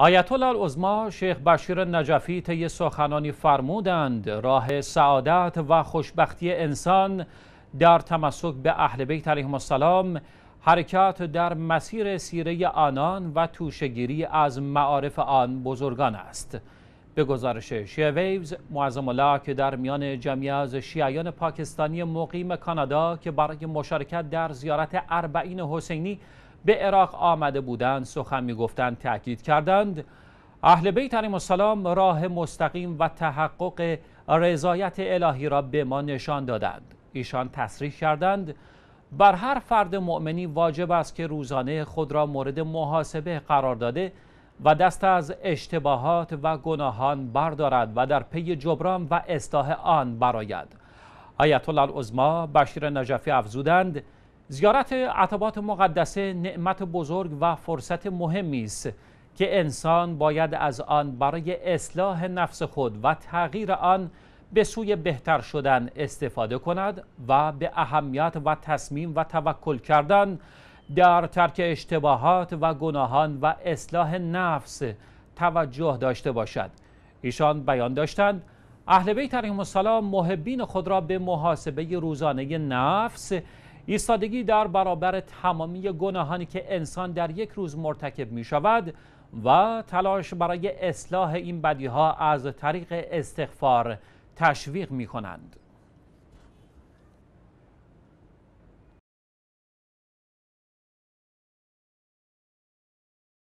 آیت الله شیخ بشیر نجفی طی سخنانی فرمودند راه سعادت و خوشبختی انسان در تمسک به اهل بیت علیهم السلام حرکت در مسیر سیره آنان و توشگیری از معارف آن بزرگان است به گزارش شیعه ویوز معظم الله که در میان جمعی از شیعیان پاکستانی مقیم کانادا که برای مشارکت در زیارت اربعین حسینی به عراق آمده بودند سخن میگفتند تاکید کردند اهل بیت علیهم السلام راه مستقیم و تحقق رضایت الهی را به ما نشان دادند ایشان تصریح کردند بر هر فرد مؤمنی واجب است که روزانه خود را مورد محاسبه قرار داده و دست از اشتباهات و گناهان بردارد و در پی جبران و اصلاح آن براید آیت الله العظما بشیر نجفی افزودند زیارت عطبات مقدسه نعمت بزرگ و فرصت مهمی است که انسان باید از آن برای اصلاح نفس خود و تغییر آن به سوی بهتر شدن استفاده کند و به اهمیت و تصمیم و توکل کردن در ترک اشتباهات و گناهان و اصلاح نفس توجه داشته باشد ایشان بیان داشتند اهل بیت علیهم السلام محبین خود را به محاسبه روزانه نفس ایستادگی در برابر تمامی گناهانی که انسان در یک روز مرتکب می شود و تلاش برای اصلاح این بدیها از طریق استغفار تشویق می کنند.